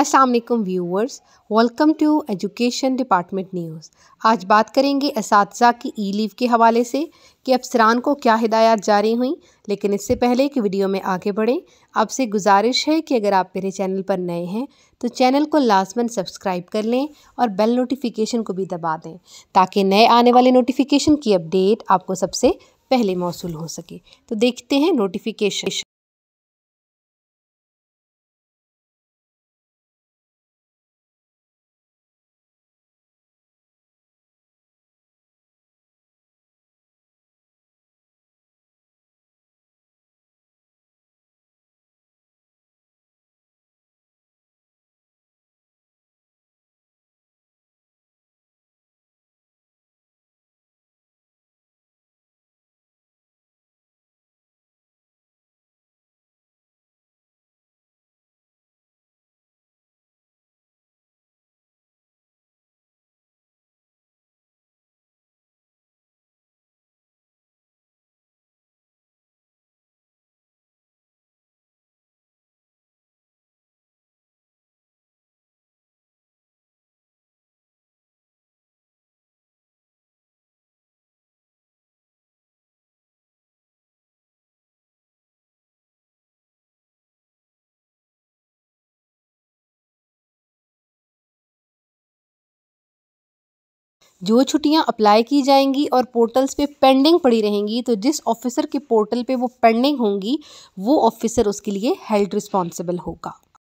अस्सलाम वालेकुम viewers welcome to education department news आज बात करेंगे इस की ई लीव के हवाले से कि अफसरान को क्या हिदायत जारी हुई लेकिन इससे पहले कि वीडियो में आगे बढ़ें आपसे गुजारिश है कि अगर आप मेरे चैनल पर नए हैं तो चैनल को लाजमन सब्सक्राइब कर लें और बेल नोटिफिकेशन को भी दबा दें ताकि नए आने वाले नोटिफिकेशन की अपडेट आपको सबसे पहले मौसू हो सके तो देखते हैं नोटिफिकेशन जो छुट्टियां अप्लाई की जाएंगी और पोर्टल्स पे पेंडिंग पड़ी रहेंगी तो जिस ऑफिसर के पोर्टल पे वो पेंडिंग होंगी वो ऑफिसर उसके लिए हेल्ड रिस्पॉन्सिबल होगा